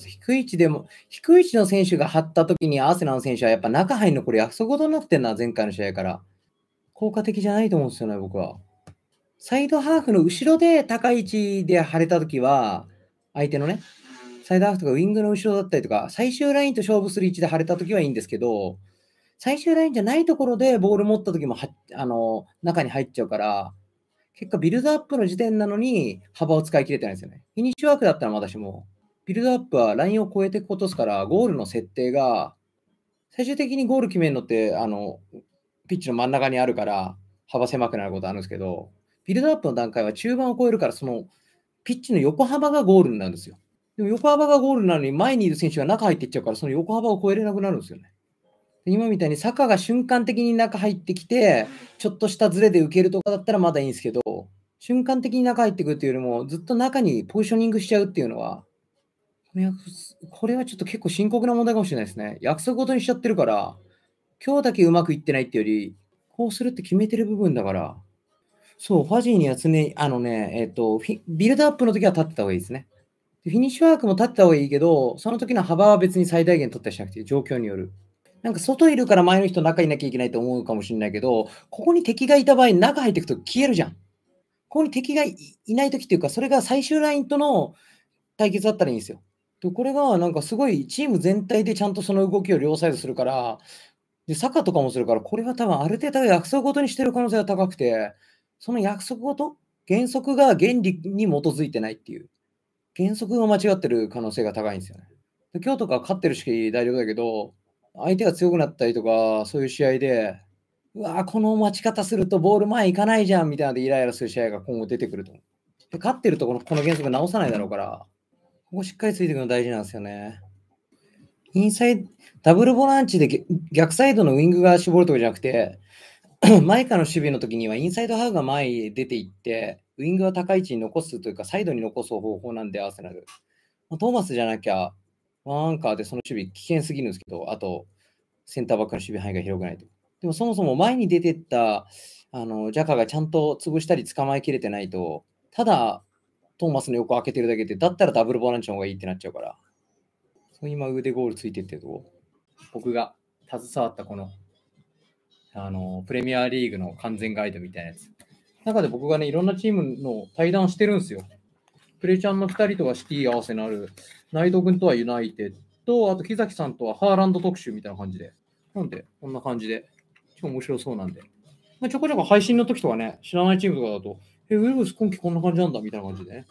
ぱ低い位置でも、低い位置の選手が張った時にアーセナルの選手はやっぱ中入るのこれ約束になってんな、前回の試合から。効果的じゃないと思うんですよね、僕は。サイドハーフの後ろで高い位置で張れた時は、相手のね、サイドハーフとかウィングの後ろだったりとか、最終ラインと勝負する位置で張れた時はいいんですけど、最終ラインじゃないところでボール持った時もはあの中に入っちゃうから、結果ビルドアップの時点なのに幅を使い切れてないんですよね。フィニッシュワークだったら私も、ビルドアップはラインを超えていくことですから、ゴールの設定が、最終的にゴール決めるのって、あの、ピッチの真ん中にあるから、幅狭くなることあるんですけど、ビルドアップの段階は中盤を超えるから、その、ピッチの横幅がゴールなんですよ。でも横幅がゴールなのに、前にいる選手が中入っていっちゃうから、その横幅を超えれなくなるんですよね。今みたいに坂が瞬間的に中入ってきて、ちょっとしたズレで受けるとかだったらまだいいんですけど、瞬間的に中入ってくるというよりも、ずっと中にポジショニングしちゃうっていうのは、これはちょっと結構深刻な問題かもしれないですね。約束事にしちゃってるから、今日だけうまくいってないってより、こうするって決めてる部分だから、そう、ファジーには常に、あのね、えっ、ー、と、ビルドアップの時は立ってた方がいいですね。フィニッシュワークも立ってた方がいいけど、その時の幅は別に最大限取ったりしなくて、状況による。なんか外いるから前の人中いなきゃいけないと思うかもしれないけど、ここに敵がいた場合、中入っていくと消えるじゃん。ここに敵がいない時っていうか、それが最終ラインとの対決だったらいいんですよ。でこれがなんかすごいチーム全体でちゃんとその動きを両サイドするから、で、サッカーとかもするから、これは多分ある程度約束ごとにしてる可能性が高くて、その約束ごと、原則が原理に基づいてないっていう、原則が間違ってる可能性が高いんですよね。で今日とか勝ってるし大丈夫だけど、相手が強くなったりとか、そういう試合で、うわこの待ち方するとボール前行かないじゃんみたいなでイライラする試合が今後出てくると思う。で勝ってるとこのこの原則直さないだろうから、ここしっかりついていくの大事なんですよね。インサイダブルボランチで逆サイドのウィングが絞るとかじゃなくて、前からの守備の時にはインサイドハーフが前へ出ていって、ウィングは高い位置に残すというか、サイドに残す方法なんで、アーセナル。まあ、トーマスじゃなきゃ、ワンアンカーでその守備危険すぎるんですけど、あと、センターバックの守備範囲が広くないと。でもそもそも前に出てったあのジャカがちゃんと潰したり捕まえきれてないと、ただトーマスの横開けてるだけで、だったらダブルボランチの方がいいってなっちゃうから。今、腕ゴールついてってるう僕が携わったこの、あの、プレミアリーグの完全ガイドみたいなやつ。中で僕がね、いろんなチームの対談してるんですよ。プレちゃんの2人とはシティ合わせのある、内藤君とはユナイテッド、あと木崎さんとはハーランド特集みたいな感じで。なんで、こんな感じで。超面白そうなんで。まちょこちょこ配信の時とかね、知らないチームとかだと、え、ウェルブス今季こんな感じなんだみたいな感じでね。